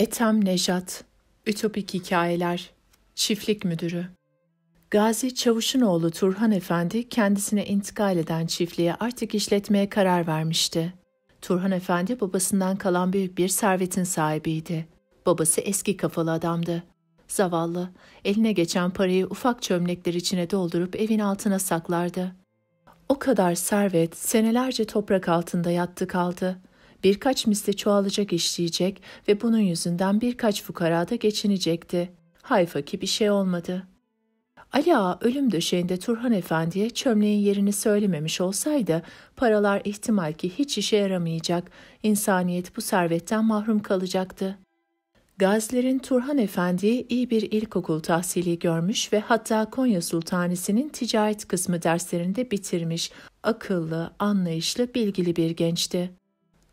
Etem Nejat Ütopik Hikayeler Çiftlik Müdürü Gazi Çavuş'un oğlu Turhan Efendi kendisine intikal eden çiftliğe artık işletmeye karar vermişti. Turhan Efendi babasından kalan büyük bir servetin sahibiydi. Babası eski kafalı adamdı. Zavallı, eline geçen parayı ufak çömlekler içine doldurup evin altına saklardı. O kadar servet senelerce toprak altında yattı kaldı.'' birkaç misli çoğalacak işleyecek ve bunun yüzünden birkaç fukara da geçinecekti. Hayfa ki bir şey olmadı. Ali Ağa ölüm döşeğinde Turhan Efendi'ye çömleğin yerini söylememiş olsaydı paralar ihtimal ki hiç işe yaramayacak, insaniyet bu servetten mahrum kalacaktı. Gazilerin Turhan Efendi'yi iyi bir ilkokul tahsili görmüş ve hatta Konya Sultanisi'nin ticaret kısmı derslerinde bitirmiş, akıllı, anlayışlı, bilgili bir gençti.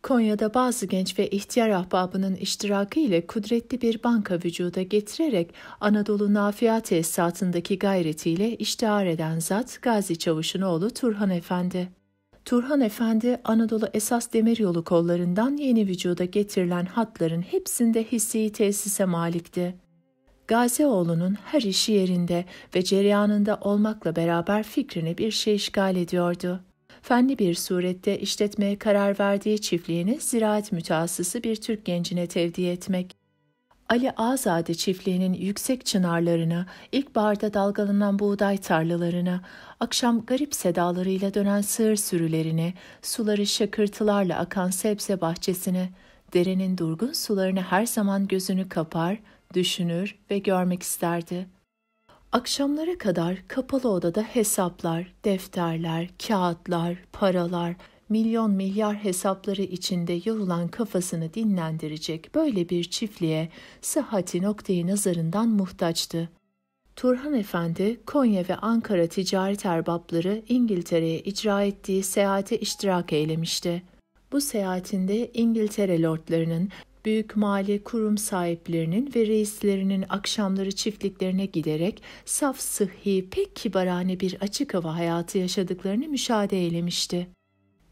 Konya'da bazı genç ve ihtiyar ahbabının iştirakı ile kudretli bir banka vücuda getirerek Anadolu Nafia Tesisatı'ndaki gayretiyle iştihar eden zat Gazi Çavuş'un oğlu Turhan Efendi. Turhan Efendi, Anadolu Esas Demiryolu kollarından yeni vücuda getirilen hatların hepsinde hissi tesise malikti. Gazi oğlunun her işi yerinde ve cereyanında olmakla beraber fikrini bir şey işgal ediyordu fenli bir surette işletmeye karar verdiği çiftliğini ziraat müteassısı bir Türk gencine tevdi etmek. Ali Azade çiftliğinin yüksek çınarlarına, ilkbaharda dalgalanan buğday tarlalarını, akşam garip sedalarıyla dönen sığır sürülerini, suları şakırtılarla akan sebze bahçesine, derenin durgun sularını her zaman gözünü kapar, düşünür ve görmek isterdi.'' Akşamlara kadar kapalı odada hesaplar, defterler, kağıtlar, paralar, milyon milyar hesapları içinde yorulan kafasını dinlendirecek böyle bir çiftliğe sıhhati noktayı nazarından muhtaçtı. Turhan Efendi, Konya ve Ankara ticaret erbapları İngiltere'ye icra ettiği seyahate iştirak eylemişti. Bu seyahatinde İngiltere lordlarının büyük mali kurum sahiplerinin ve reislerinin akşamları çiftliklerine giderek saf sıhhi pek kibarane bir açık hava hayatı yaşadıklarını müşahede eylemişti.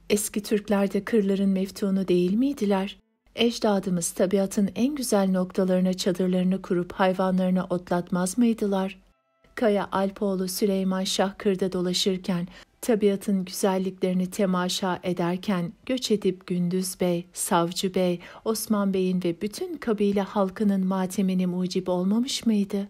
Eski Türkler de kırların meftunu değil miydiler? Ecdadımız tabiatın en güzel noktalarına çadırlarını kurup hayvanlarını otlatmaz mıydılar? Kaya Alpoğlu Süleyman Şah kırda dolaşırken Tabiatın güzelliklerini temaşa ederken göç edip Gündüz Bey, Savcı Bey, Osman Bey'in ve bütün kabile halkının matemini mucib olmamış mıydı?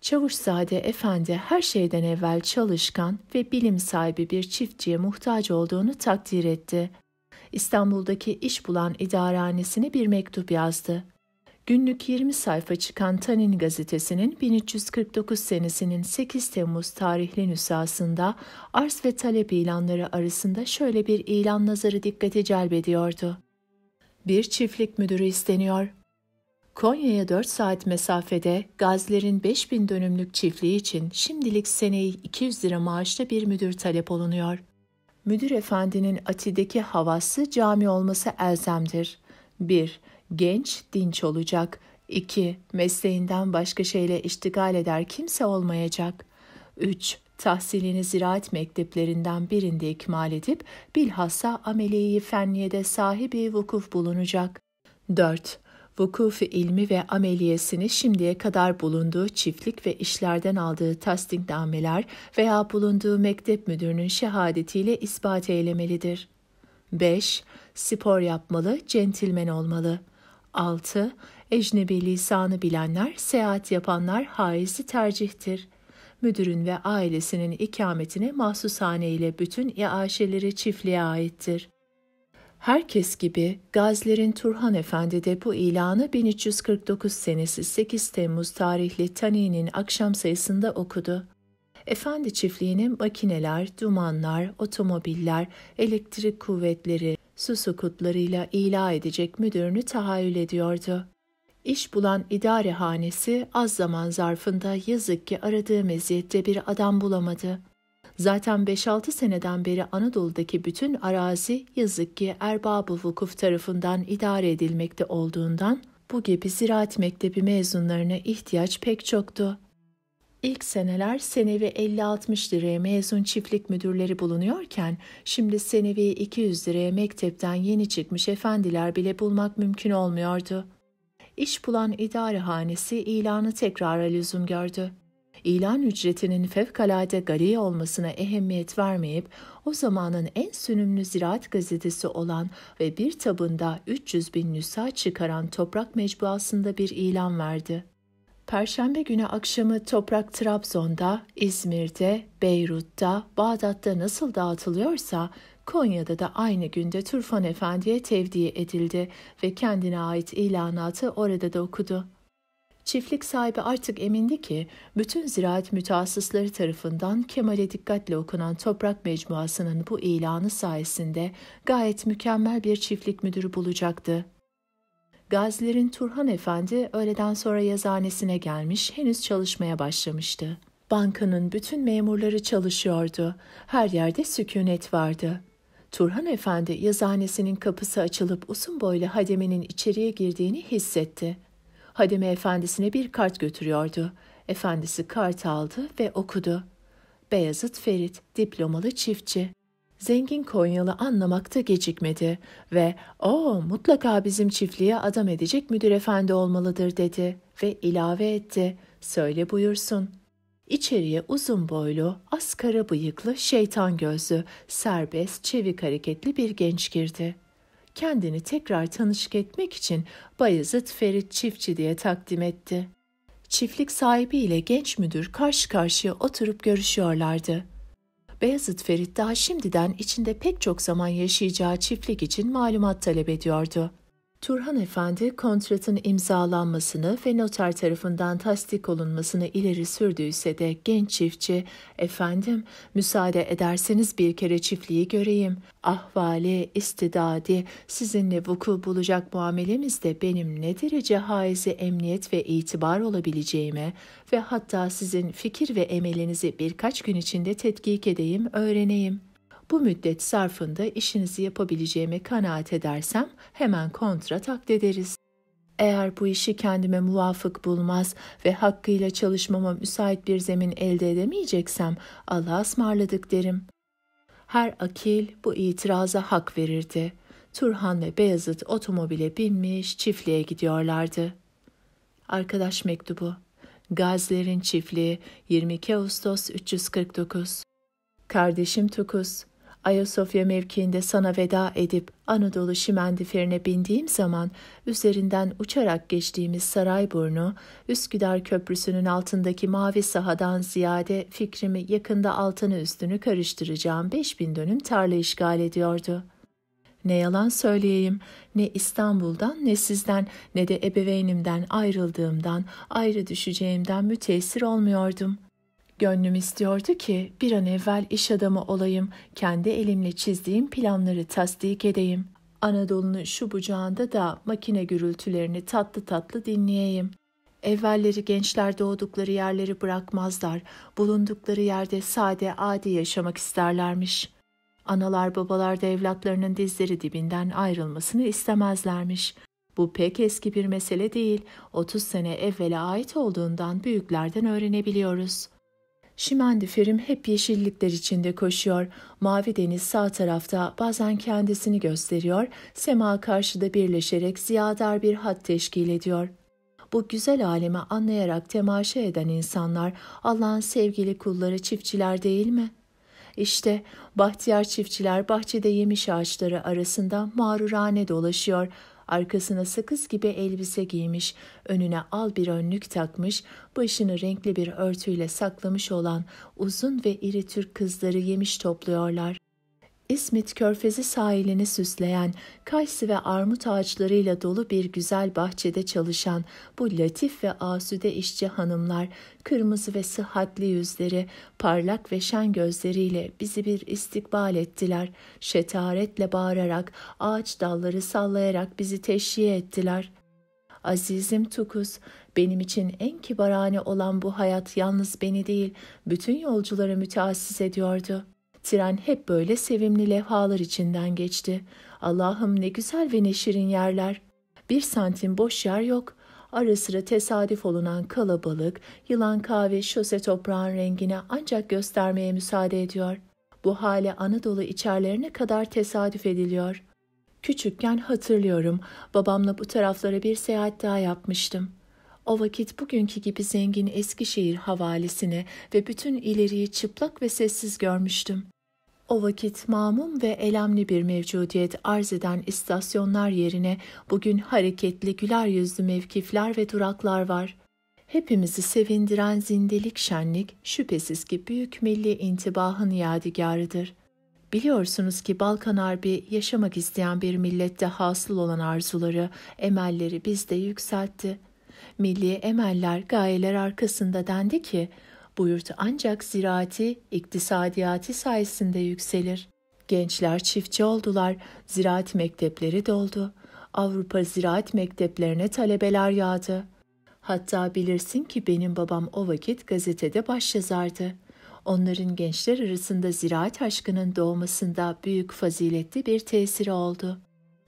Çavuşzade Efendi her şeyden evvel çalışkan ve bilim sahibi bir çiftçiye muhtaç olduğunu takdir etti. İstanbul'daki iş bulan idarehanesine bir mektup yazdı Günlük 20 sayfa çıkan Tanin gazetesinin 1349 senesinin 8 Temmuz tarihli nüshasında arz ve talep ilanları arasında şöyle bir ilan nazarı dikkati celbediyordu. Bir çiftlik müdürü isteniyor. Konya'ya 4 saat mesafede Gazilerin 5000 dönümlük çiftliği için şimdilik seneyi 200 lira maaşlı bir müdür talep olunuyor. Müdür efendinin Ati'deki havası cami olması elzemdir. 1. Genç dinç olacak. 2. Mesleğinden başka şeyle iştigal eder kimse olmayacak. 3. Tahsilini ziraat mekteplerinden birinde ikmal edip bilhassa ameliyi fenniyede sahibi vukuf bulunacak. 4 vukufu ilmi ve ameliyesini şimdiye kadar bulunduğu çiftlik ve işlerden aldığı tasdiknameler veya bulunduğu mektep müdürünün şehadetiyle ispat eylemelidir. 5. Spor yapmalı, centilmen olmalı. 6. Ecnebi lisanı bilenler, seyahat yapanlar haizi tercihtir. Müdürün ve ailesinin ikametine mahsushane ile bütün iaşeleri çiftliğe aittir. Herkes gibi Gazilerin Turhan Efendi de bu ilanı 1349 senesi 8 Temmuz tarihli Tani'nin akşam sayısında okudu. Efendi çiftliğinin makineler, dumanlar, otomobiller, elektrik kuvvetleri, su sukutlarıyla ila edecek müdürünü tahayyül ediyordu. İş bulan idare hanesi az zaman zarfında yazık ki aradığı meziyette bir adam bulamadı. Zaten 5-6 seneden beri Anadolu'daki bütün arazi yazık ki Erbab-ı Vukuf tarafından idare edilmekte olduğundan bu gibi ziraat mektebi mezunlarına ihtiyaç pek çoktu. İlk seneler senevi 50-60 liraya mezun çiftlik müdürleri bulunuyorken şimdi senevi 200 liraya mektepten yeni çıkmış efendiler bile bulmak mümkün olmuyordu. İş bulan idarehanesi ilanı tekrar lüzum gördü. İlan ücretinin fevkalade gari olmasına ehemmiyet vermeyip o zamanın en sönümlü ziraat gazetesi olan ve bir tabında 300 bin nüsa çıkaran toprak mecbuasında bir ilan verdi. Perşembe günü akşamı toprak Trabzon'da, İzmir'de, Beyrut'ta, Bağdat'ta nasıl dağıtılıyorsa Konya'da da aynı günde Turfan Efendi'ye tevdi edildi ve kendine ait ilanatı orada da okudu. Çiftlik sahibi artık emindi ki bütün ziraat mütehassısları tarafından Kemal'e dikkatle okunan toprak mecmuasının bu ilanı sayesinde gayet mükemmel bir çiftlik müdürü bulacaktı. Gazilerin Turhan Efendi öğleden sonra yazanesine gelmiş, henüz çalışmaya başlamıştı. Bankanın bütün memurları çalışıyordu. Her yerde sükunet vardı. Turhan Efendi yazanesinin kapısı açılıp uzun boylu Hademe'nin içeriye girdiğini hissetti. Hademe efendisine bir kart götürüyordu. Efendisi kart aldı ve okudu. Beyazıt Ferit, diplomalı çiftçi. Zengin Konyalı anlamakta gecikmedi ve ''O mutlaka bizim çiftliğe adam edecek müdür efendi olmalıdır.'' dedi ve ilave etti ''Söyle buyursun.'' İçeriye uzun boylu, az kara bıyıklı, şeytan gözlü, serbest, çevik hareketli bir genç girdi. Kendini tekrar tanışık etmek için Bayezid Ferit Çiftçi diye takdim etti. Çiftlik sahibi ile genç müdür karşı karşıya oturup görüşüyorlardı.'' Beyazıt Ferit daha şimdiden içinde pek çok zaman yaşayacağı çiftlik için malumat talep ediyordu. Turhan Efendi kontratın imzalanmasını ve noter tarafından tasdik olunmasını ileri sürdüyse de genç çiftçi, efendim müsaade ederseniz bir kere çiftliği göreyim, ahvali, istidadi, sizinle vuku bulacak muamelemizde benim ne derece haizi emniyet ve itibar olabileceğime ve hatta sizin fikir ve emelinizi birkaç gün içinde tetkik edeyim, öğreneyim. Bu müddet sarfında işinizi yapabileceğime kanaat edersem hemen kontrat takd ederiz. Eğer bu işi kendime muvafık bulmaz ve hakkıyla çalışmama müsait bir zemin elde edemeyeceksem Allah'a ısmarladık derim. Her akil bu itiraza hak verirdi. Turhan ve Beyazıt otomobile binmiş çiftliğe gidiyorlardı. Arkadaş mektubu Gazilerin çiftliği 22 Ağustos 349 Kardeşim Tukuz Ayasofya mevkiinde sana veda edip Anadolu şimendiferine bindiğim zaman üzerinden uçarak geçtiğimiz Sarayburnu, Üsküdar Köprüsü'nün altındaki mavi sahadan ziyade fikrimi yakında altını üstünü karıştıracağım 5000 dönüm tarla işgal ediyordu. Ne yalan söyleyeyim, ne İstanbul'dan ne sizden ne de ebeveynimden ayrıldığımdan, ayrı düşeceğimden müteessir olmuyordum.'' Gönlüm istiyordu ki bir an evvel iş adamı olayım, kendi elimle çizdiğim planları tasdik edeyim. Anadolu'nun şu bucağında da makine gürültülerini tatlı tatlı dinleyeyim. Evvelleri gençler doğdukları yerleri bırakmazlar, bulundukları yerde sade adi yaşamak isterlermiş. Analar babalar da evlatlarının dizleri dibinden ayrılmasını istemezlermiş. Bu pek eski bir mesele değil, 30 sene evvele ait olduğundan büyüklerden öğrenebiliyoruz.'' Şimandiferim hep yeşillikler içinde koşuyor. Mavi deniz sağ tarafta bazen kendisini gösteriyor, sema karşıda birleşerek ziyadar bir hat teşkil ediyor. Bu güzel alemi anlayarak temaşa eden insanlar Allah'ın sevgili kulları çiftçiler değil mi? İşte bahtiyar çiftçiler bahçede yemiş ağaçları arasında mağrurane dolaşıyor.'' Arkasına sakız gibi elbise giymiş, önüne al bir önlük takmış, başını renkli bir örtüyle saklamış olan uzun ve iri Türk kızları yemiş topluyorlar. İsmit körfezi sahilini süsleyen, kayısı ve armut ağaçlarıyla dolu bir güzel bahçede çalışan bu latif ve asude işçi hanımlar, kırmızı ve sıhhatli yüzleri, parlak ve şen gözleriyle bizi bir istikbal ettiler. Şetaretle bağırarak, ağaç dalları sallayarak bizi teşhiye ettiler. Azizim Tukuz, benim için en kibarane olan bu hayat yalnız beni değil, bütün yolcuları müteassiz ediyordu.'' Tren hep böyle sevimli levhalar içinden geçti. Allah'ım ne güzel ve ne şirin yerler. Bir santim boş yer yok. Ara sıra tesadüf olunan kalabalık, yılan kahve şose toprağın rengine ancak göstermeye müsaade ediyor. Bu hale Anadolu içerlerine kadar tesadüf ediliyor. Küçükken hatırlıyorum babamla bu taraflara bir seyahat daha yapmıştım. O vakit bugünkü gibi zengin Eskişehir havalisini ve bütün ileriyi çıplak ve sessiz görmüştüm. O vakit mamum ve elemli bir mevcudiyet arz eden istasyonlar yerine bugün hareketli güler yüzlü mevkifler ve duraklar var. Hepimizi sevindiren zindelik şenlik şüphesiz ki büyük milli intibahın yadigarıdır. Biliyorsunuz ki Balkan Harbi yaşamak isteyen bir millette hasıl olan arzuları, emelleri bizde yükseltti. Milli emeller, gayeler arkasında dendi ki bu yurt ancak ziraati, iktisadiyatı sayesinde yükselir. Gençler çiftçi oldular, ziraat mektepleri doldu. Avrupa ziraat mekteplerine talebeler yağdı. Hatta bilirsin ki benim babam o vakit gazetede baş yazardı. Onların gençler arasında ziraat aşkının doğmasında büyük faziletli bir tesiri oldu.''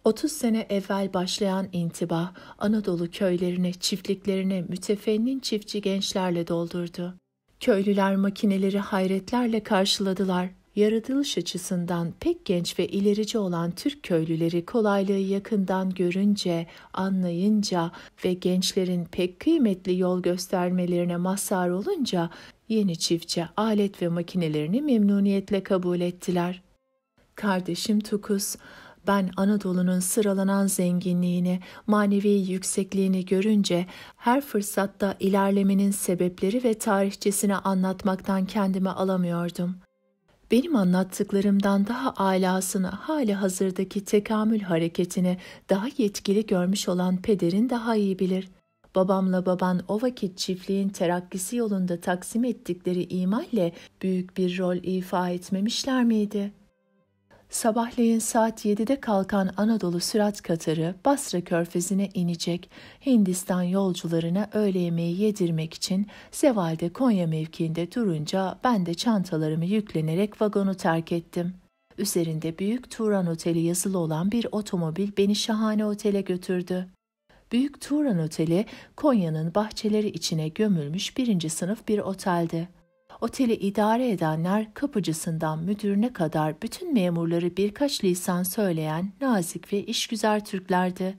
30 sene evvel başlayan intiba Anadolu köylerine, çiftliklerine mütefennin çiftçi gençlerle doldurdu. Köylüler makineleri hayretlerle karşıladılar. Yaratılış açısından pek genç ve ilerici olan Türk köylüleri kolaylığı yakından görünce, anlayınca ve gençlerin pek kıymetli yol göstermelerine mazhar olunca yeni çiftçi alet ve makinelerini memnuniyetle kabul ettiler. Kardeşim Tukus, ben Anadolu'nun sıralanan zenginliğini, manevi yüksekliğini görünce her fırsatta ilerlemenin sebepleri ve tarihçesini anlatmaktan kendimi alamıyordum. Benim anlattıklarımdan daha alasını hali hazırdaki tekamül hareketini daha yetkili görmüş olan pederin daha iyi bilir.'' Babamla baban o vakit çiftliğin terakkisi yolunda taksim ettikleri imalle büyük bir rol ifa etmemişler miydi? Sabahleyin saat 7'de kalkan Anadolu sürat katarı Basra körfezine inecek Hindistan yolcularına öğle yemeği yedirmek için Seval'de Konya mevkiinde durunca ben de çantalarımı yüklenerek vagonu terk ettim. Üzerinde Büyük Turan Oteli yazılı olan bir otomobil beni şahane otele götürdü. Büyük Turan Oteli Konya'nın bahçeleri içine gömülmüş birinci sınıf bir oteldi. Oteli idare edenler kapıcısından müdürüne kadar bütün memurları birkaç lisan söyleyen nazik ve işgüzar Türklerdi.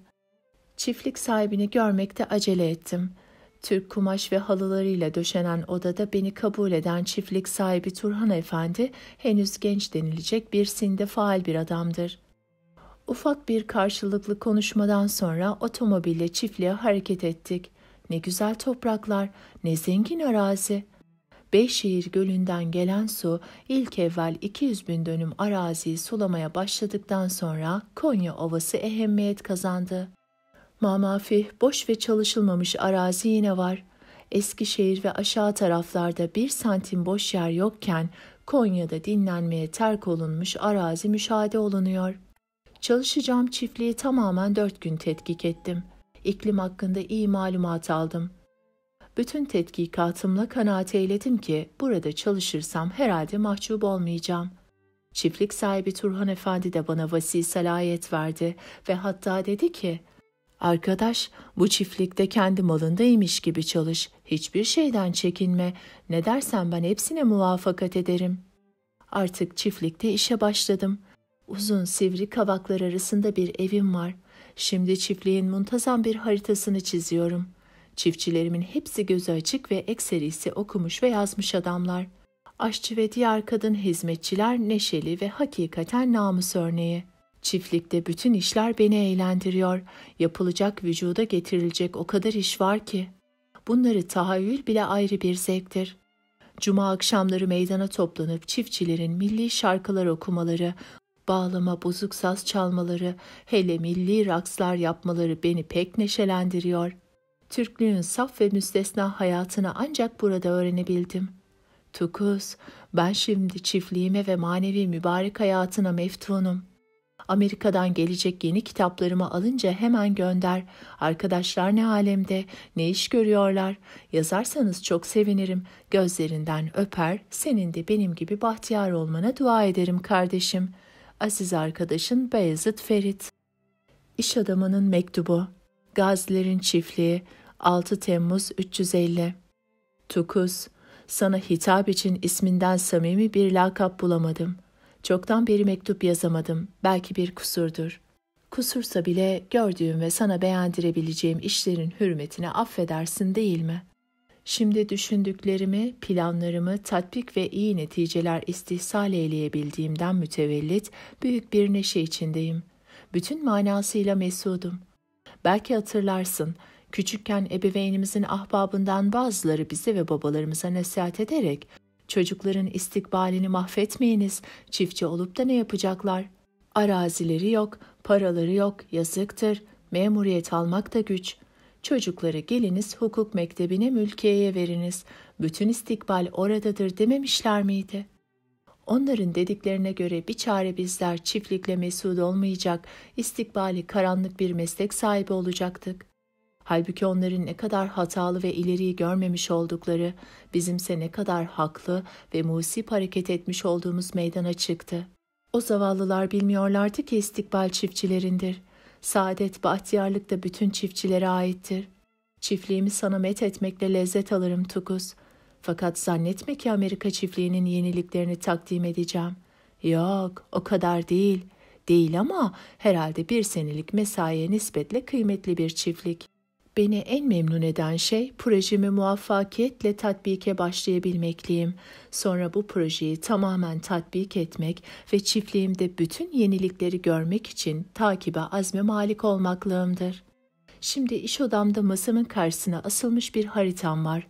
Çiftlik sahibini görmekte acele ettim. Türk kumaş ve halılarıyla döşenen odada beni kabul eden çiftlik sahibi Turhan Efendi henüz genç denilecek bir sinde faal bir adamdır. Ufak bir karşılıklı konuşmadan sonra otomobille çiftliğe hareket ettik. Ne güzel topraklar, ne zengin arazi.'' Beyşehir Gölü'nden gelen su ilk evvel 200 bin dönüm araziyi sulamaya başladıktan sonra Konya Ovası ehemmiyet kazandı. Mamafi boş ve çalışılmamış arazi yine var. Eskişehir ve aşağı taraflarda bir santim boş yer yokken Konya'da dinlenmeye terk olunmuş arazi müşahede olunuyor. Çalışacağım çiftliği tamamen dört gün tetkik ettim. İklim hakkında iyi malumat aldım. Bütün tetkikatımla kanaat eyledim ki burada çalışırsam herhalde mahcup olmayacağım. Çiftlik sahibi Turhan Efendi de bana vasi verdi ve hatta dedi ki Arkadaş, bu çiftlikte kendi malındaymış gibi çalış. Hiçbir şeyden çekinme. Ne dersen ben hepsine muvafakat ederim. Artık çiftlikte işe başladım. Uzun sivri kavaklar arasında bir evim var. Şimdi çiftliğin muntazam bir haritasını çiziyorum. Çiftçilerimin hepsi gözü açık ve ekserisi okumuş ve yazmış adamlar. Aşçı ve diğer kadın hizmetçiler neşeli ve hakikaten namus örneği. Çiftlikte bütün işler beni eğlendiriyor. Yapılacak vücuda getirilecek o kadar iş var ki. Bunları tahayyül bile ayrı bir zevktir. Cuma akşamları meydana toplanıp çiftçilerin milli şarkılar okumaları, bağlama bozuk saz çalmaları, hele milli rakslar yapmaları beni pek neşelendiriyor.'' Türklüğün saf ve müstesna hayatını ancak burada öğrenebildim. Tukuz, ben şimdi çiftliğime ve manevi mübarek hayatına meftunum. Amerika'dan gelecek yeni kitaplarımı alınca hemen gönder. Arkadaşlar ne alemde, ne iş görüyorlar? Yazarsanız çok sevinirim. Gözlerinden öper, senin de benim gibi bahtiyar olmana dua ederim kardeşim. Aziz arkadaşın Beyazıt Ferit. İş adamının mektubu. Gazilerin çiftliği, 6 Temmuz 350 Tukuz, sana hitap için isminden samimi bir lakap bulamadım. Çoktan beri mektup yazamadım. Belki bir kusurdur. Kusursa bile gördüğüm ve sana beğendirebileceğim işlerin hürmetine affedersin değil mi? Şimdi düşündüklerimi, planlarımı tatbik ve iyi neticeler istihsal eyleyebildiğimden mütevellit büyük bir neşe içindeyim. Bütün manasıyla mesudum. Belki hatırlarsın, Küçükken ebeveynimizin ahbabından bazıları bize ve babalarımıza nasihat ederek çocukların istikbalini mahvetmeyiniz, çiftçi olup da ne yapacaklar? Arazileri yok, paraları yok, yazıktır, memuriyet almak da güç. Çocukları geliniz hukuk mektebine mülkiyeye veriniz, bütün istikbal oradadır dememişler miydi?'' Onların dediklerine göre bir çare bizler çiftlikle mesut olmayacak, istikbali karanlık bir meslek sahibi olacaktık. Halbuki onların ne kadar hatalı ve ileriyi görmemiş oldukları, bizimse ne kadar haklı ve musip hareket etmiş olduğumuz meydana çıktı. O zavallılar bilmiyorlardı ki istikbal çiftçilerindir. Saadet, bahtiyarlık da bütün çiftçilere aittir. Çiftliğimi sana met etmekle lezzet alırım Tukuz. Fakat zannetme ki Amerika çiftliğinin yeniliklerini takdim edeceğim. Yok, o kadar değil. Değil ama herhalde bir senelik mesaiye nispetle kıymetli bir çiftlik. Beni en memnun eden şey projemi muvaffakiyetle tatbike başlayabilmekliyim. Sonra bu projeyi tamamen tatbik etmek ve çiftliğimde bütün yenilikleri görmek için takibe azme malik olmaklığımdır. Şimdi iş odamda masamın karşısına asılmış bir haritam var.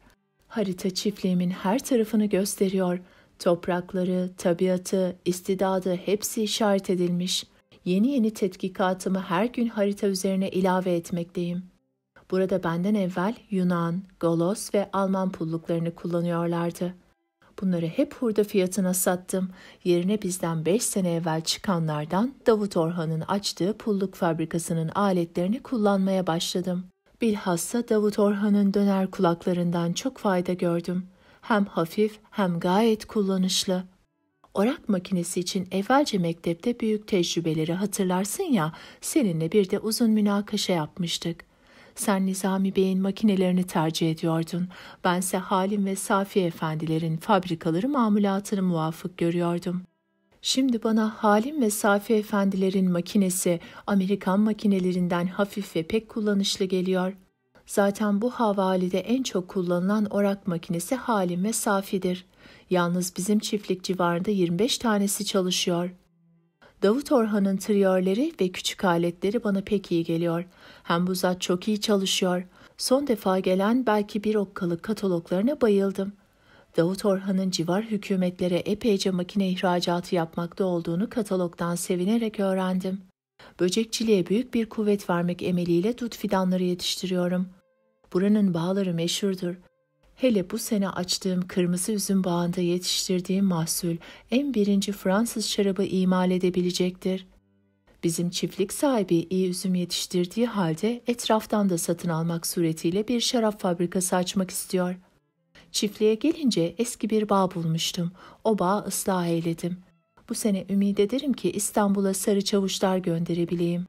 Harita çiftliğimin her tarafını gösteriyor. Toprakları, tabiatı, istidadı hepsi işaret edilmiş. Yeni yeni tetkikatımı her gün harita üzerine ilave etmekteyim.'' Burada benden evvel Yunan, Golos ve Alman pulluklarını kullanıyorlardı. Bunları hep hurda fiyatına sattım. Yerine bizden 5 sene evvel çıkanlardan Davut Orhan'ın açtığı pulluk fabrikasının aletlerini kullanmaya başladım. Bilhassa Davut Orhan'ın döner kulaklarından çok fayda gördüm. Hem hafif hem gayet kullanışlı. Orak makinesi için evvelce mektepte büyük tecrübeleri hatırlarsın ya, seninle bir de uzun münakaşa yapmıştık. Sen Nizami Bey'in makinelerini tercih ediyordun. Bense Halim ve Safi Efendilerin fabrikaları mamulatını muvafık görüyordum. Şimdi bana Halim ve Safi Efendilerin makinesi Amerikan makinelerinden hafif ve pek kullanışlı geliyor. Zaten bu havalide en çok kullanılan orak makinesi Halim ve Safi'dir. Yalnız bizim çiftlik civarında 25 tanesi çalışıyor. Davut Orhan'ın triyörleri ve küçük aletleri bana pek iyi geliyor. Hem bu zat çok iyi çalışıyor. Son defa gelen belki bir okkalık kataloglarına bayıldım. Davut Orhan'ın civar hükümetlere epeyce makine ihracatı yapmakta olduğunu katalogdan sevinerek öğrendim. Böcekçiliğe büyük bir kuvvet vermek emeliyle dut fidanları yetiştiriyorum. Buranın bağları meşhurdur. Hele bu sene açtığım kırmızı üzüm bağında yetiştirdiğim mahsul en birinci Fransız şarabı imal edebilecektir. Bizim çiftlik sahibi iyi üzüm yetiştirdiği halde etraftan da satın almak suretiyle bir şarap fabrikası açmak istiyor. Çiftliğe gelince eski bir bağ bulmuştum. O bağı ıslah eyledim. Bu sene ümit ederim ki İstanbul'a sarı çavuşlar gönderebileyim.''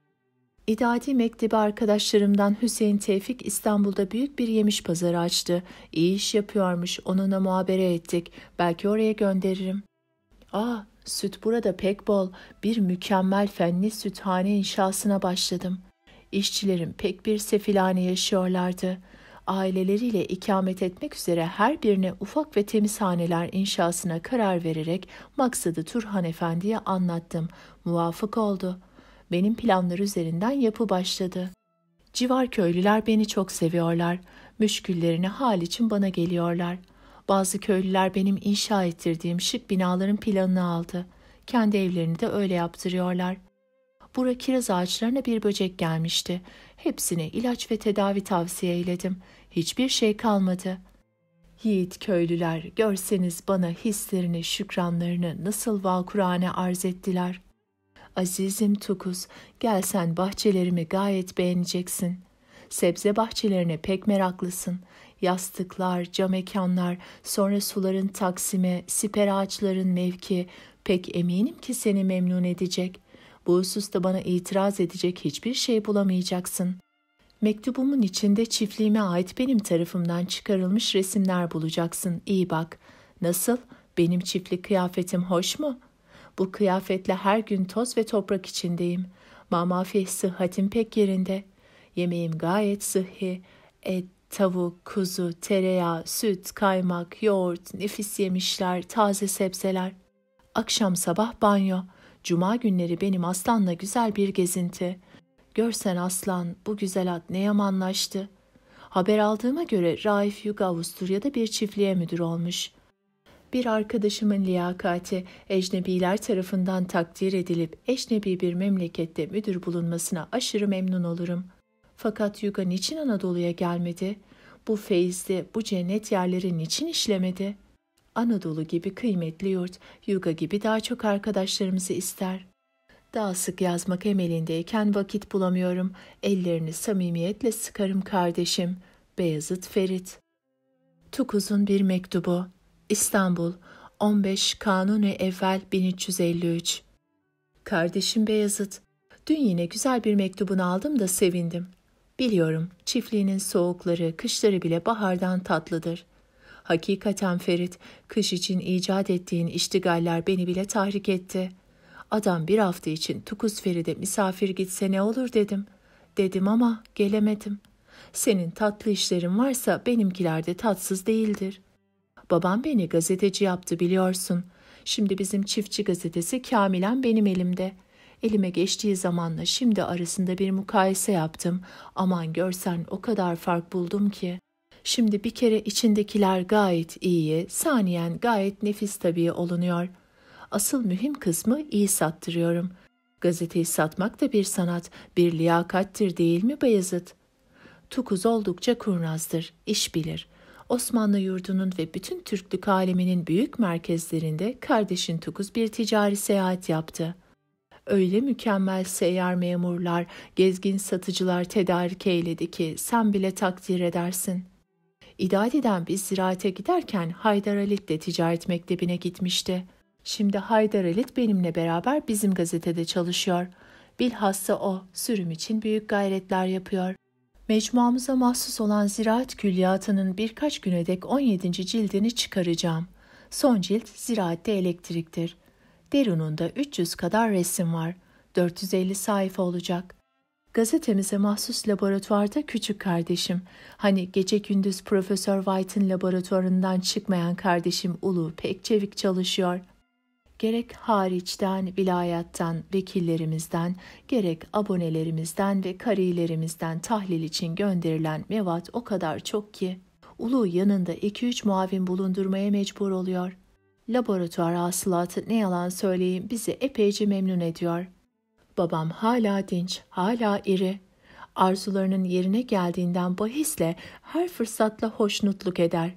İdadi Mektebi arkadaşlarımdan Hüseyin Tevfik İstanbul'da büyük bir yemiş pazarı açtı. İyi iş yapıyormuş, onunla muhabere ettik. Belki oraya gönderirim. Ah, süt burada pek bol. Bir mükemmel fenli süthane inşasına başladım. İşçilerim pek bir sefilane yaşıyorlardı. Aileleriyle ikamet etmek üzere her birine ufak ve temiz haneler inşasına karar vererek maksadı Turhan Efendi'ye anlattım. Muvafık oldu.'' benim planlar üzerinden yapı başladı. Civar köylüler beni çok seviyorlar. Müşküllerine hal için bana geliyorlar. Bazı köylüler benim inşa ettirdiğim şık binaların planını aldı. Kendi evlerini de öyle yaptırıyorlar. Bura kiraz ağaçlarına bir böcek gelmişti. Hepsine ilaç ve tedavi tavsiye eyledim. Hiçbir şey kalmadı. Yiğit köylüler görseniz bana hislerini, şükranlarını nasıl vakurane arz ettiler.'' Azizim Tukuz, gelsen bahçelerimi gayet beğeneceksin. Sebze bahçelerine pek meraklısın. Yastıklar, cam mekanlar, sonra suların taksime, siper ağaçların mevki, pek eminim ki seni memnun edecek. Bu hususta bana itiraz edecek hiçbir şey bulamayacaksın. Mektubumun içinde çiftliğime ait benim tarafımdan çıkarılmış resimler bulacaksın. İyi bak. Nasıl? Benim çiftlik kıyafetim hoş mu?'' Bu kıyafetle her gün toz ve toprak içindeyim. Mamafih sıhhatim pek yerinde. Yemeğim gayet sıhhi. Et, tavuk, kuzu, tereyağı, süt, kaymak, yoğurt, nefis yemişler, taze sebzeler. Akşam sabah banyo. Cuma günleri benim aslanla güzel bir gezinti. Görsen aslan bu güzel at ne yamanlaştı. Haber aldığıma göre Raif Yük Avusturya'da bir çiftliğe müdür olmuş bir arkadaşımın liyakati ecnebiler tarafından takdir edilip eşnebi bir memlekette müdür bulunmasına aşırı memnun olurum. Fakat Yuga niçin Anadolu'ya gelmedi? Bu feyizli, bu cennet yerleri niçin işlemedi? Anadolu gibi kıymetli yurt, Yuga gibi daha çok arkadaşlarımızı ister. Daha sık yazmak emelindeyken vakit bulamıyorum. Ellerini samimiyetle sıkarım kardeşim. Beyazıt Ferit Tukuz'un bir mektubu İstanbul 15 Kanuni Evvel 1353 Kardeşim Beyazıt, dün yine güzel bir mektubunu aldım da sevindim. Biliyorum, çiftliğinin soğukları, kışları bile bahardan tatlıdır. Hakikaten Ferit, kış için icat ettiğin iştigaller beni bile tahrik etti. Adam bir hafta için Tukuz Feride misafir gitse ne olur dedim. Dedim ama gelemedim. Senin tatlı işlerin varsa benimkiler de tatsız değildir.'' Babam beni gazeteci yaptı biliyorsun. Şimdi bizim çiftçi gazetesi kamilen benim elimde. Elime geçtiği zamanla şimdi arasında bir mukayese yaptım. Aman görsen o kadar fark buldum ki. Şimdi bir kere içindekiler gayet iyi, saniyen gayet nefis tabii olunuyor. Asıl mühim kısmı iyi sattırıyorum. Gazeteyi satmak da bir sanat, bir liyakattir değil mi Bayezid? Tukuz oldukça kurnazdır, iş bilir. Osmanlı yurdunun ve bütün Türklük aleminin büyük merkezlerinde kardeşin Tukuz bir ticari seyahat yaptı. Öyle mükemmel seyyar memurlar, gezgin satıcılar tedarik eyledi ki sen bile takdir edersin. İdadi'den bir ziraate giderken Haydar Halit de ticaret mektebine gitmişti. Şimdi Haydar Halit benimle beraber bizim gazetede çalışıyor. Bilhassa o, sürüm için büyük gayretler yapıyor mecmuamıza mahsus olan ziraat külliyatının birkaç güne dek 17. cildini çıkaracağım. Son cilt ziraatte elektriktir. Derun'unda 300 kadar resim var. 450 sayfa olacak. Gazetemize mahsus laboratuvarda küçük kardeşim, hani gece gündüz Profesör White'ın laboratuvarından çıkmayan kardeşim Ulu pek çevik çalışıyor gerek hariçten, vilayattan, vekillerimizden, gerek abonelerimizden ve karilerimizden tahlil için gönderilen mevat o kadar çok ki, Ulu yanında 2-3 muavin bulundurmaya mecbur oluyor. Laboratuvar hasılatı ne yalan söyleyeyim bizi epeyce memnun ediyor. Babam hala dinç, hala iri. Arzularının yerine geldiğinden bahisle her fırsatla hoşnutluk eder.''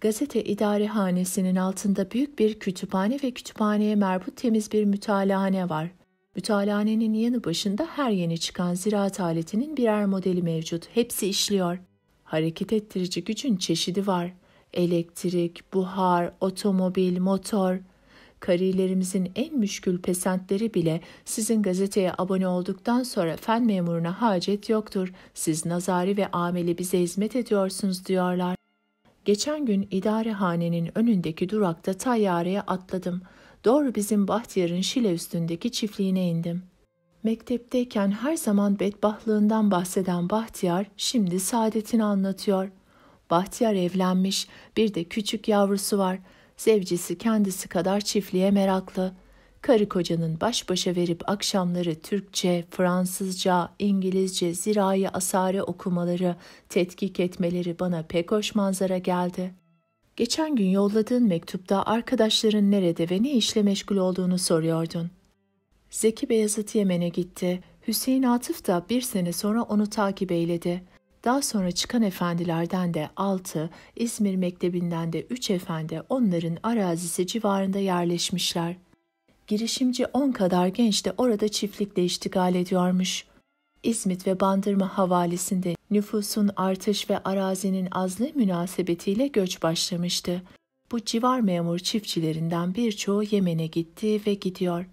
Gazete idarehanesinin altında büyük bir kütüphane ve kütüphaneye merbut temiz bir mütalahane var. Mütalahanenin yanı başında her yeni çıkan ziraat aletinin birer modeli mevcut. Hepsi işliyor. Hareket ettirici gücün çeşidi var. Elektrik, buhar, otomobil, motor. Karilerimizin en müşkül pesentleri bile sizin gazeteye abone olduktan sonra fen memuruna hacet yoktur. Siz nazari ve ameli bize hizmet ediyorsunuz diyorlar. Geçen gün idarehanenin önündeki durakta tayyareye atladım. Doğru bizim Bahtiyar'ın Şile üstündeki çiftliğine indim. Mektepteyken her zaman bedbahtlığından bahseden Bahtiyar şimdi saadetini anlatıyor. Bahtiyar evlenmiş, bir de küçük yavrusu var. Zevcisi kendisi kadar çiftliğe meraklı.'' karı kocanın baş başa verip akşamları Türkçe, Fransızca, İngilizce, zirai asare okumaları, tetkik etmeleri bana pek hoş manzara geldi. Geçen gün yolladığın mektupta arkadaşların nerede ve ne işle meşgul olduğunu soruyordun. Zeki Beyazıt Yemen'e gitti. Hüseyin Atıf da bir sene sonra onu takip eyledi. Daha sonra çıkan efendilerden de 6, İzmir Mektebi'nden de 3 efendi onların arazisi civarında yerleşmişler.'' girişimci 10 kadar genç de orada çiftlikle iştigal ediyormuş. İzmit ve Bandırma havalisinde nüfusun artış ve arazinin azlığı münasebetiyle göç başlamıştı. Bu civar memur çiftçilerinden birçoğu Yemen'e gitti ve gidiyor.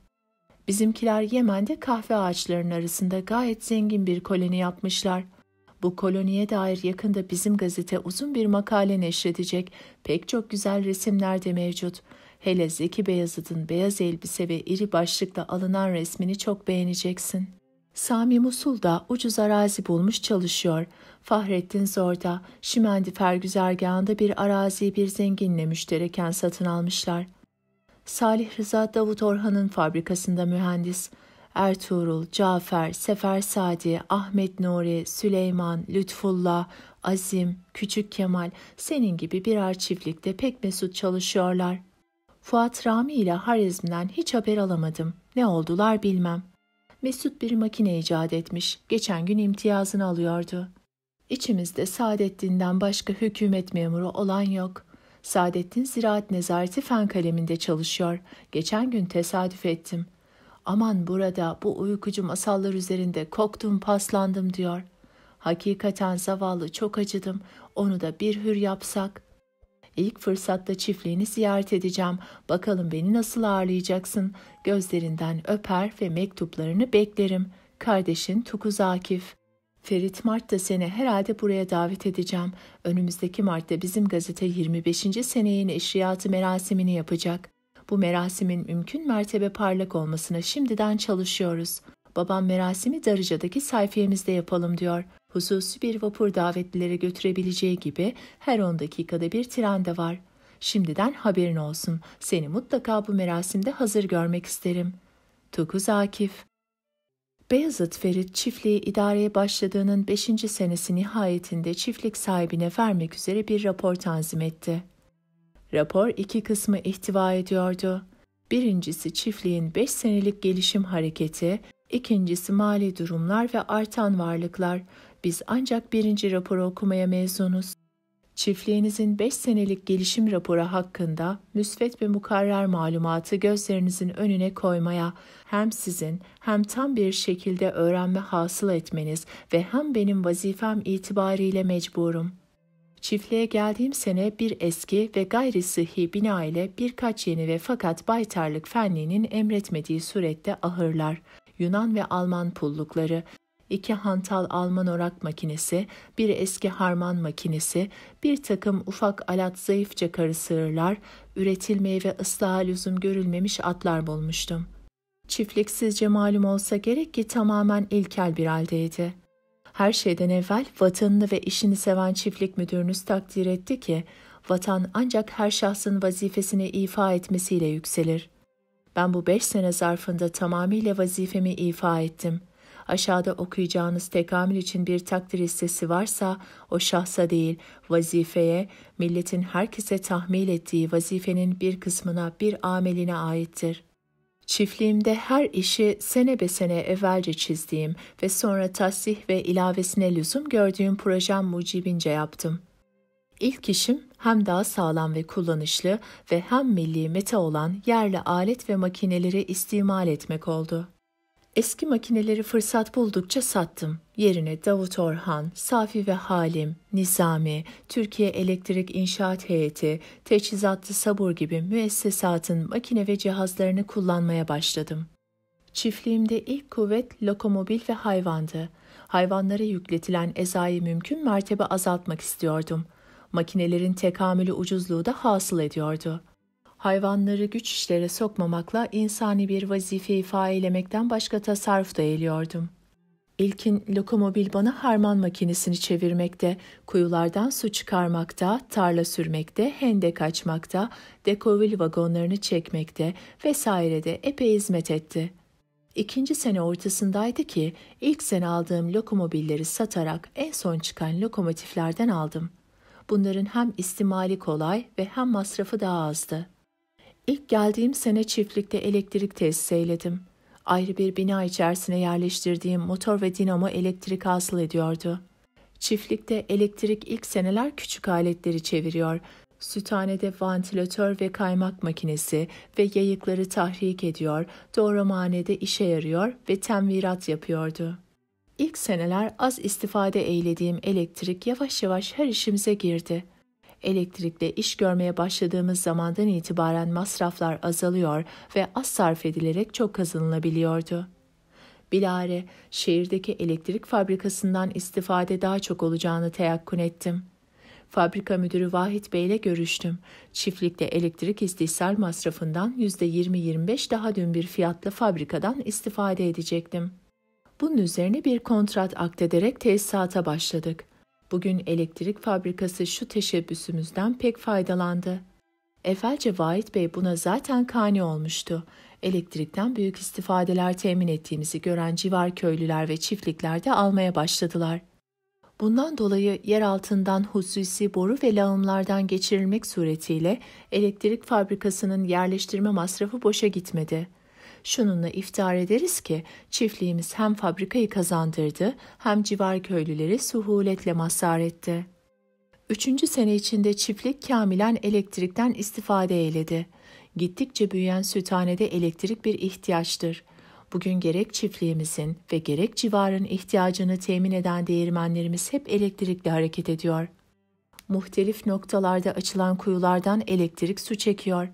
Bizimkiler Yemen'de kahve ağaçlarının arasında gayet zengin bir koloni yapmışlar. Bu koloniye dair yakında bizim gazete uzun bir makale neşredecek. Pek çok güzel resimler de mevcut.'' Hele Zeki Beyazıt'ın beyaz elbise ve iri başlıkla alınan resmini çok beğeneceksin. Sami Musul'da ucuz arazi bulmuş çalışıyor. Fahrettin Zor'da, Şimendi Fergüzergahı'nda bir araziyi bir zenginle müştereken satın almışlar. Salih Rıza Davut Orhan'ın fabrikasında mühendis. Ertuğrul, Cafer, Sefer Sadi, Ahmet Nuri, Süleyman, Lütfullah, Azim, Küçük Kemal senin gibi birer çiftlikte pek mesut çalışıyorlar.'' Fuat Rami ile Harizm'den hiç haber alamadım. Ne oldular bilmem. Mesut bir makine icat etmiş. Geçen gün imtiyazını alıyordu. İçimizde Saadettin'den başka hükümet memuru olan yok. Saadettin Ziraat Nezareti Fen Kalemi'nde çalışıyor. Geçen gün tesadüf ettim. Aman burada bu uykucu masallar üzerinde koktum paslandım diyor. Hakikaten zavallı çok acıdım. Onu da bir hür yapsak. İlk fırsatta çiftliğini ziyaret edeceğim. Bakalım beni nasıl ağırlayacaksın? Gözlerinden öper ve mektuplarını beklerim. Kardeşin Tukuz Akif. Ferit Mart da seni herhalde buraya davet edeceğim. Önümüzdeki Mart'ta bizim gazete 25. seneyin eşriyatı merasimini yapacak. Bu merasimin mümkün mertebe parlak olmasına şimdiden çalışıyoruz.'' Babam merasimi Darıca'daki sayfiyemizde yapalım diyor. Hususi bir vapur davetlilere götürebileceği gibi her 10 dakikada bir tren de var. Şimdiden haberin olsun. Seni mutlaka bu merasimde hazır görmek isterim. Tukuz Akif Beyazıt Ferit çiftliği idareye başladığının 5. senesi nihayetinde çiftlik sahibine vermek üzere bir rapor tanzim etti. Rapor iki kısmı ihtiva ediyordu. Birincisi çiftliğin 5 senelik gelişim hareketi, İkincisi mali durumlar ve artan varlıklar. Biz ancak birinci raporu okumaya mezunuz. Çiftliğinizin 5 senelik gelişim raporu hakkında müsvet ve mukarrar malumatı gözlerinizin önüne koymaya hem sizin hem tam bir şekilde öğrenme hasıl etmeniz ve hem benim vazifem itibariyle mecburum. Çiftliğe geldiğim sene bir eski ve gayri sıhhi bina ile birkaç yeni ve fakat baytarlık fenliğinin emretmediği surette ahırlar, Yunan ve Alman pullukları, iki hantal Alman orak makinesi, bir eski harman makinesi, bir takım ufak alat zayıfça karı sığırlar, üretilmeye ve ıslaha lüzum görülmemiş atlar bulmuştum. Çiftlik sizce malum olsa gerek ki tamamen ilkel bir haldeydi. Her şeyden evvel vatanını ve işini seven çiftlik müdürünüz takdir etti ki, vatan ancak her şahsın vazifesini ifa etmesiyle yükselir. Ben bu beş sene zarfında tamamıyla vazifemi ifa ettim. Aşağıda okuyacağınız tekamül için bir takdir listesi varsa o şahsa değil, vazifeye, milletin herkese tahmil ettiği vazifenin bir kısmına, bir ameline aittir. Çiftliğimde her işi sene be sene evvelce çizdiğim ve sonra tasih ve ilavesine lüzum gördüğüm projem mucibince yaptım. İlk işim hem daha sağlam ve kullanışlı ve hem milli meta olan yerli alet ve makineleri istimal etmek oldu. Eski makineleri fırsat buldukça sattım. Yerine Davut Orhan, Safi ve Halim, Nizami, Türkiye Elektrik İnşaat Heyeti, Teçhizatlı Sabur gibi müessesatın makine ve cihazlarını kullanmaya başladım. Çiftliğimde ilk kuvvet lokomobil ve hayvandı. Hayvanlara yükletilen ezayı mümkün mertebe azaltmak istiyordum makinelerin tekamülü ucuzluğu da hasıl ediyordu. Hayvanları güç işlere sokmamakla insani bir vazife ifa failemekten başka tasarruf da eğiliyordum. İlkin lokomobil bana harman makinesini çevirmekte, kuyulardan su çıkarmakta, tarla sürmekte, hendek açmakta, dekovil vagonlarını çekmekte vesairede epey hizmet etti. İkinci sene ortasındaydı ki ilk sene aldığım lokomobilleri satarak en son çıkan lokomotiflerden aldım bunların hem istimali kolay ve hem masrafı daha azdı. İlk geldiğim sene çiftlikte elektrik tesis eyledim. Ayrı bir bina içerisine yerleştirdiğim motor ve dinamo elektrik hasıl ediyordu. Çiftlikte elektrik ilk seneler küçük aletleri çeviriyor, Süthanede vantilatör ve kaymak makinesi ve yayıkları tahrik ediyor, doğramanede işe yarıyor ve temvirat yapıyordu. İlk seneler az istifade eylediğim elektrik yavaş yavaş her işimize girdi. Elektrikle iş görmeye başladığımız zamandan itibaren masraflar azalıyor ve az sarf edilerek çok kazanılabiliyordu. Bilare şehirdeki elektrik fabrikasından istifade daha çok olacağını teyakkun ettim. Fabrika müdürü Vahit Bey ile görüştüm. Çiftlikte elektrik istihsal masrafından %20-25 daha dün bir fiyatla fabrikadan istifade edecektim.'' Bunun üzerine bir kontrat aktederek tesisata başladık. Bugün elektrik fabrikası şu teşebbüsümüzden pek faydalandı. Efelce Vahit Bey buna zaten kani olmuştu. Elektrikten büyük istifadeler temin ettiğimizi gören civar köylüler ve çiftlikler de almaya başladılar. Bundan dolayı yer altından hususi boru ve lağımlardan geçirilmek suretiyle elektrik fabrikasının yerleştirme masrafı boşa gitmedi şununla iftihar ederiz ki çiftliğimiz hem fabrikayı kazandırdı hem civar köylüleri suhuletle mazhar etti. Üçüncü sene içinde çiftlik kamilen elektrikten istifade eyledi. Gittikçe büyüyen süthanede elektrik bir ihtiyaçtır. Bugün gerek çiftliğimizin ve gerek civarın ihtiyacını temin eden değirmenlerimiz hep elektrikle hareket ediyor. Muhtelif noktalarda açılan kuyulardan elektrik su çekiyor.''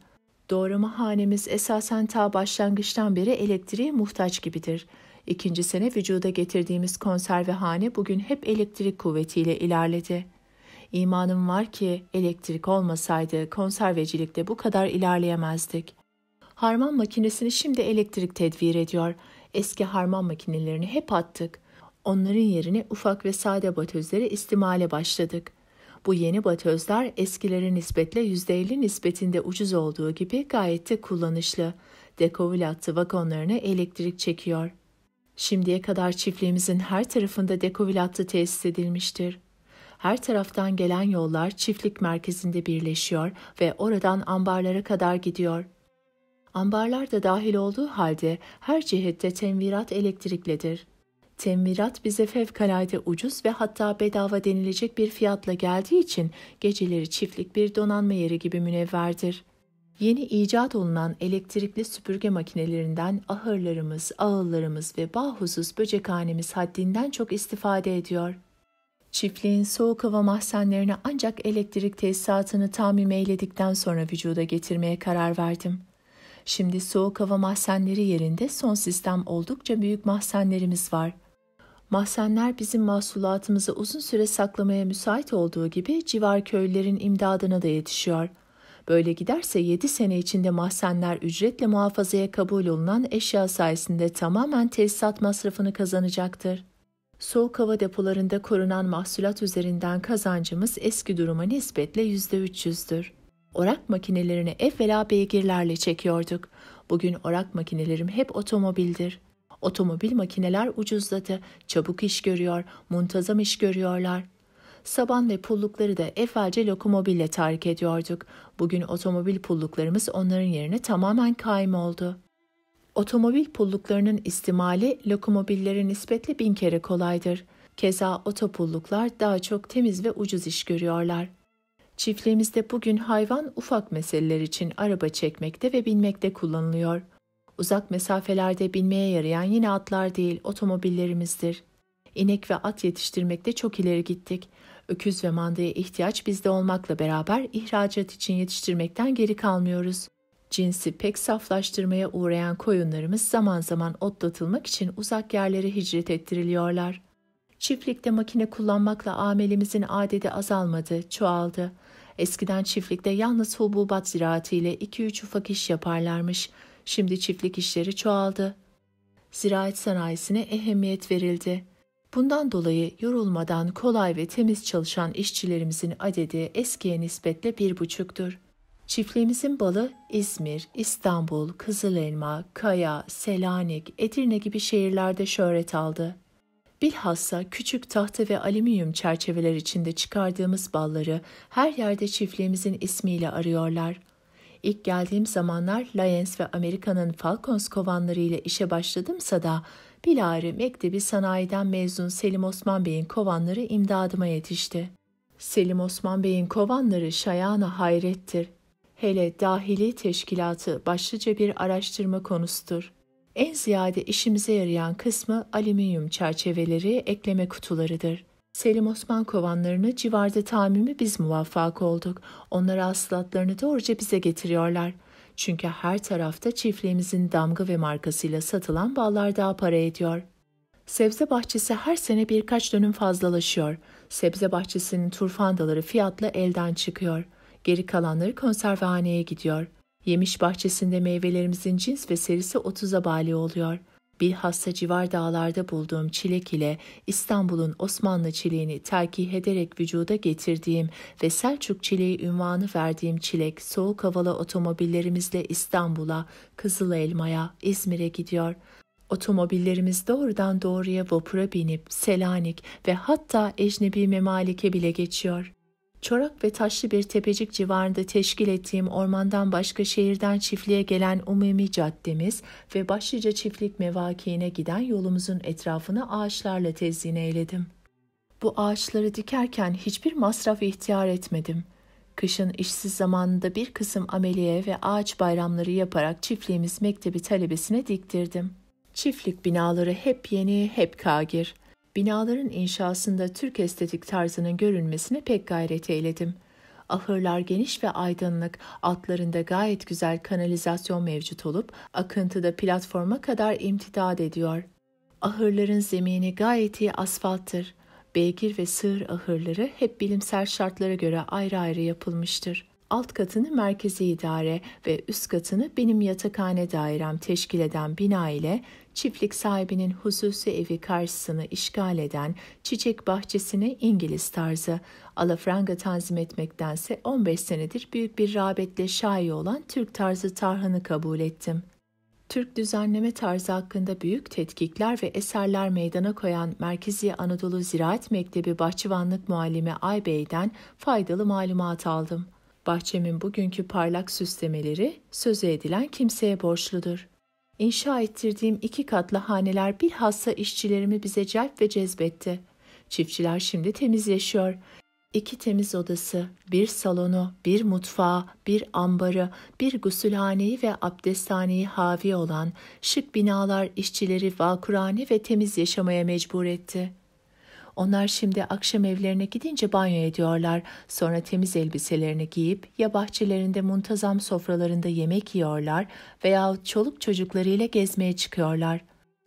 Doğrama hanemiz esasen ta başlangıçtan beri elektriğe muhtaç gibidir. İkinci sene vücuda getirdiğimiz konserve hane bugün hep elektrik kuvvetiyle ilerledi. İmanım var ki elektrik olmasaydı konservecilikte bu kadar ilerleyemezdik. Harman makinesini şimdi elektrik tedvir ediyor. Eski harman makinelerini hep attık. Onların yerine ufak ve sade batözleri istimale başladık.'' Bu yeni batözler eskilere nispetle %50 nispetinde ucuz olduğu gibi gayet de kullanışlı. Dekovil hattı vagonlarına elektrik çekiyor. Şimdiye kadar çiftliğimizin her tarafında dekovil tesis edilmiştir. Her taraftan gelen yollar çiftlik merkezinde birleşiyor ve oradan ambarlara kadar gidiyor. Ambarlar da dahil olduğu halde her cihette tenvirat elektriklidir. Temirat bize fevkalade ucuz ve hatta bedava denilecek bir fiyatla geldiği için geceleri çiftlik bir donanma yeri gibi münevverdir. Yeni icat olunan elektrikli süpürge makinelerinden ahırlarımız, ağıllarımız ve bahusuz böcekhanemiz haddinden çok istifade ediyor. Çiftliğin soğuk hava mahzenlerine ancak elektrik tesisatını tamim eyledikten sonra vücuda getirmeye karar verdim.'' Şimdi soğuk hava mahzenleri yerinde son sistem oldukça büyük mahzenlerimiz var. Mahzenler bizim mahsulatımızı uzun süre saklamaya müsait olduğu gibi civar köylülerin imdadına da yetişiyor. Böyle giderse 7 sene içinde mahzenler ücretle muhafazaya kabul olunan eşya sayesinde tamamen tesisat masrafını kazanacaktır. Soğuk hava depolarında korunan mahsulat üzerinden kazancımız eski duruma nispetle %300'dür. Orak makinelerini evvela beygirlerle çekiyorduk. Bugün orak makinelerim hep otomobildir. Otomobil makineler ucuzladı, çabuk iş görüyor, muntazam iş görüyorlar. Saban ve pullukları da efelce lokomobille tahrik ediyorduk. Bugün otomobil pulluklarımız onların yerine tamamen kaym oldu. Otomobil pulluklarının istimali lokomobillere nispetle bin kere kolaydır. Keza otopulluklar daha çok temiz ve ucuz iş görüyorlar. Çiftliğimizde bugün hayvan ufak meseleler için araba çekmekte ve binmekte kullanılıyor. Uzak mesafelerde binmeye yarayan yine atlar değil, otomobillerimizdir. İnek ve at yetiştirmekte çok ileri gittik. Öküz ve mandaya ihtiyaç bizde olmakla beraber ihracat için yetiştirmekten geri kalmıyoruz. Cinsi pek saflaştırmaya uğrayan koyunlarımız zaman zaman otlatılmak için uzak yerlere hicret ettiriliyorlar. Çiftlikte makine kullanmakla amelimizin adedi azalmadı, çoğaldı. Eskiden çiftlikte yalnız hububat ziraatiyle 2-3 ufak iş yaparlarmış.'' Şimdi çiftlik işleri çoğaldı. Ziraat sanayisine ehemmiyet verildi. Bundan dolayı yorulmadan kolay ve temiz çalışan işçilerimizin adedi eskiye nispetle bir buçuktur. Çiftliğimizin balı İzmir, İstanbul, Kızılelma, Kaya, Selanik, Edirne gibi şehirlerde şöhret aldı. Bilhassa küçük tahta ve alüminyum çerçeveler içinde çıkardığımız balları her yerde çiftliğimizin ismiyle arıyorlar. İlk geldiğim zamanlar Lions ve Amerika'nın Falcons kovanları ile işe başladımsa da bilahare mektebi sanayiden mezun Selim Osman Bey'in kovanları imdadıma yetişti. Selim Osman Bey'in kovanları şayana hayrettir. Hele dahili teşkilatı başlıca bir araştırma konusudur. En ziyade işimize yarayan kısmı alüminyum çerçeveleri, ekleme kutularıdır.'' Selim Osman kovanlarını civarda tamimi biz muvaffak olduk. Onları aslatlarını doğruca bize getiriyorlar. Çünkü her tarafta çiftliğimizin damga ve markasıyla satılan ballar daha para ediyor. Sebze bahçesi her sene birkaç dönüm fazlalaşıyor. Sebze bahçesinin turfandaları fiyatla elden çıkıyor. Geri kalanları konservehaneye gidiyor. Yemiş bahçesinde meyvelerimizin cins ve serisi 30'a bali oluyor.'' bilhassa civar dağlarda bulduğum çilek ile İstanbul'un Osmanlı çileğini terkih ederek vücuda getirdiğim ve Selçuk çileği ünvanı verdiğim çilek soğuk havalı otomobillerimizle İstanbul'a, Kızıl Elma'ya, İzmir'e gidiyor.'' Otomobillerimiz doğrudan doğruya vapura binip Selanik ve hatta ecnebi memalike bile geçiyor. Çorak ve taşlı bir tepecik civarında teşkil ettiğim ormandan başka şehirden çiftliğe gelen umumi caddemiz ve başlıca çiftlik mevakiine giden yolumuzun etrafını ağaçlarla tezyin eyledim. Bu ağaçları dikerken hiçbir masraf ihtiyar etmedim. Kışın işsiz zamanında bir kısım ameliye ve ağaç bayramları yaparak çiftliğimiz mektebi talebesine diktirdim. Çiftlik binaları hep yeni, hep kagir. Binaların inşasında Türk estetik tarzının görünmesine pek gayret eyledim. Ahırlar geniş ve aydınlık, altlarında gayet güzel kanalizasyon mevcut olup akıntıda platforma kadar imtidad ediyor. Ahırların zemini gayet iyi asfalttır. Beygir ve sığır ahırları hep bilimsel şartlara göre ayrı ayrı yapılmıştır alt katını merkezi idare ve üst katını benim yatakhane dairem teşkil eden bina ile çiftlik sahibinin hususi evi karşısını işgal eden çiçek bahçesini İngiliz tarzı, alafranga tanzim etmektense 15 senedir büyük bir rağbetle şayi olan Türk tarzı tarhanı kabul ettim. Türk düzenleme tarzı hakkında büyük tetkikler ve eserler meydana koyan Merkezi Anadolu Ziraat Mektebi Bahçıvanlık Muallimi Aybey'den faydalı malumat aldım.'' Bahçemin bugünkü parlak süslemeleri söze edilen kimseye borçludur. İnşa ettirdiğim iki katlı haneler bilhassa işçilerimi bize celp ve cezbetti. Çiftçiler şimdi temizleşiyor. İki temiz odası, bir salonu, bir mutfağı, bir ambarı, bir gusülhaneyi ve abdesthaneyi havi olan şık binalar işçileri vakurane ve temiz yaşamaya mecbur etti.'' Onlar şimdi akşam evlerine gidince banyo ediyorlar. Sonra temiz elbiselerini giyip ya bahçelerinde muntazam sofralarında yemek yiyorlar veya çoluk çocuklarıyla gezmeye çıkıyorlar.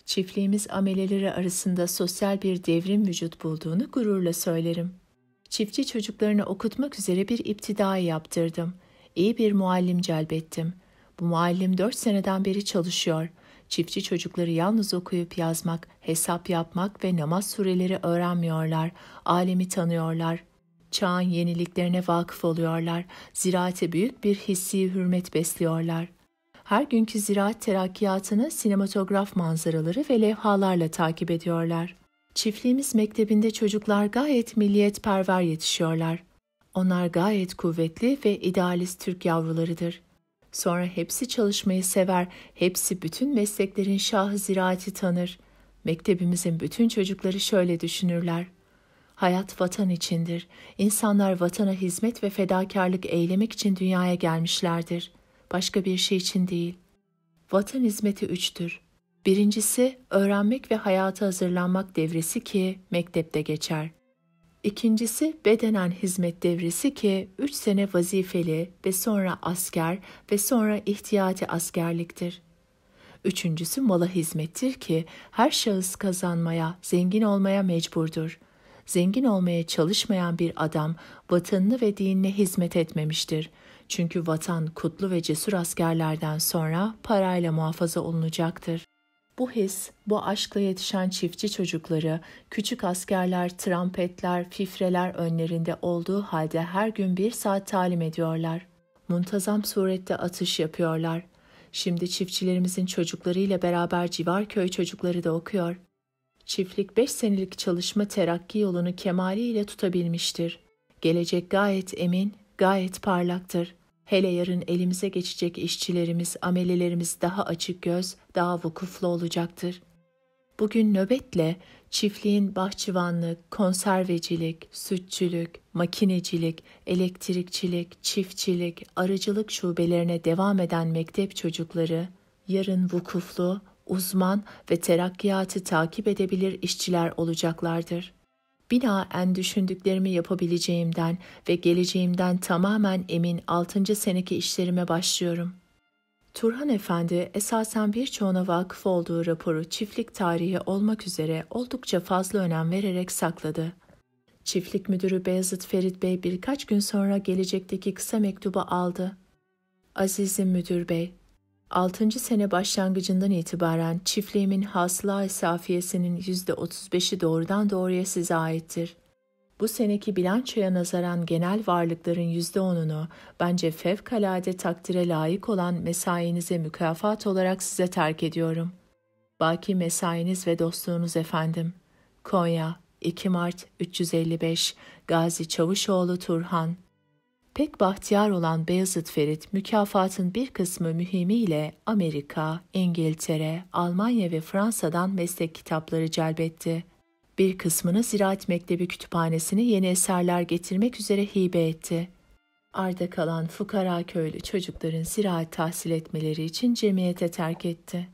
Çiftliğimiz ameleleri arasında sosyal bir devrim vücut bulduğunu gururla söylerim. Çiftçi çocuklarını okutmak üzere bir iptidai yaptırdım. İyi bir muallim celbettim. Bu muallim dört seneden beri çalışıyor.'' Çiftçi çocukları yalnız okuyup yazmak, hesap yapmak ve namaz sureleri öğrenmiyorlar. Alemi tanıyorlar. Çağın yeniliklerine vakıf oluyorlar. Ziraate büyük bir hissi hürmet besliyorlar. Her günkü ziraat terakkiyatını sinematograf manzaraları ve levhalarla takip ediyorlar. Çiftliğimiz mektebinde çocuklar gayet milliyetperver yetişiyorlar. Onlar gayet kuvvetli ve idealist Türk yavrularıdır. Sonra hepsi çalışmayı sever, hepsi bütün mesleklerin şahı ziraati tanır. Mektebimizin bütün çocukları şöyle düşünürler. Hayat vatan içindir. İnsanlar vatana hizmet ve fedakarlık eylemek için dünyaya gelmişlerdir. Başka bir şey için değil. Vatan hizmeti üçtür. Birincisi öğrenmek ve hayata hazırlanmak devresi ki mektepte geçer. İkincisi bedenen hizmet devresi ki 3 sene vazifeli ve sonra asker ve sonra ihtiyati askerliktir. Üçüncüsü mala hizmettir ki her şahıs kazanmaya, zengin olmaya mecburdur. Zengin olmaya çalışmayan bir adam vatanını ve dinine hizmet etmemiştir. Çünkü vatan kutlu ve cesur askerlerden sonra parayla muhafaza olunacaktır. Bu his, bu aşkla yetişen çiftçi çocukları, küçük askerler, trampetler, fifreler önlerinde olduğu halde her gün bir saat talim ediyorlar. Muntazam surette atış yapıyorlar. Şimdi çiftçilerimizin çocuklarıyla beraber civar köy çocukları da okuyor. Çiftlik 5 senelik çalışma terakki yolunu kemaliyle tutabilmiştir. Gelecek gayet emin, gayet parlaktır.'' Hele yarın elimize geçecek işçilerimiz, amelelerimiz daha açık göz, daha vukuflu olacaktır. Bugün nöbetle çiftliğin bahçıvanlık, konservecilik, sütçülük, makinecilik, elektrikçilik, çiftçilik, arıcılık şubelerine devam eden mektep çocukları, yarın vukuflu, uzman ve terakkiyatı takip edebilir işçiler olacaklardır.'' binaen düşündüklerimi yapabileceğimden ve geleceğimden tamamen emin 6. seneki işlerime başlıyorum. Turhan Efendi esasen birçoğuna vakıf olduğu raporu çiftlik tarihi olmak üzere oldukça fazla önem vererek sakladı. Çiftlik müdürü Beyazıt Ferit Bey birkaç gün sonra gelecekteki kısa mektubu aldı. Azizim müdür bey, 6. sene başlangıcından itibaren çiftliğimin hasıla isafiyesinin %35'i doğrudan doğruya size aittir. Bu seneki bilançoya nazaran genel varlıkların %10'unu bence fevkalade takdire layık olan mesainize mükafat olarak size terk ediyorum. Baki mesainiz ve dostluğunuz efendim. Konya, 2 Mart 355 Gazi Çavuşoğlu Turhan Pek bahtiyar olan Beyazıt Ferit mükafatın bir kısmı mühimiyle Amerika, İngiltere, Almanya ve Fransa'dan meslek kitapları celbetti. Bir kısmını Ziraat Mektebi Kütüphanesi'ne yeni eserler getirmek üzere hibe etti. Arda kalan fukara köylü çocukların ziraat tahsil etmeleri için cemiyete terk etti.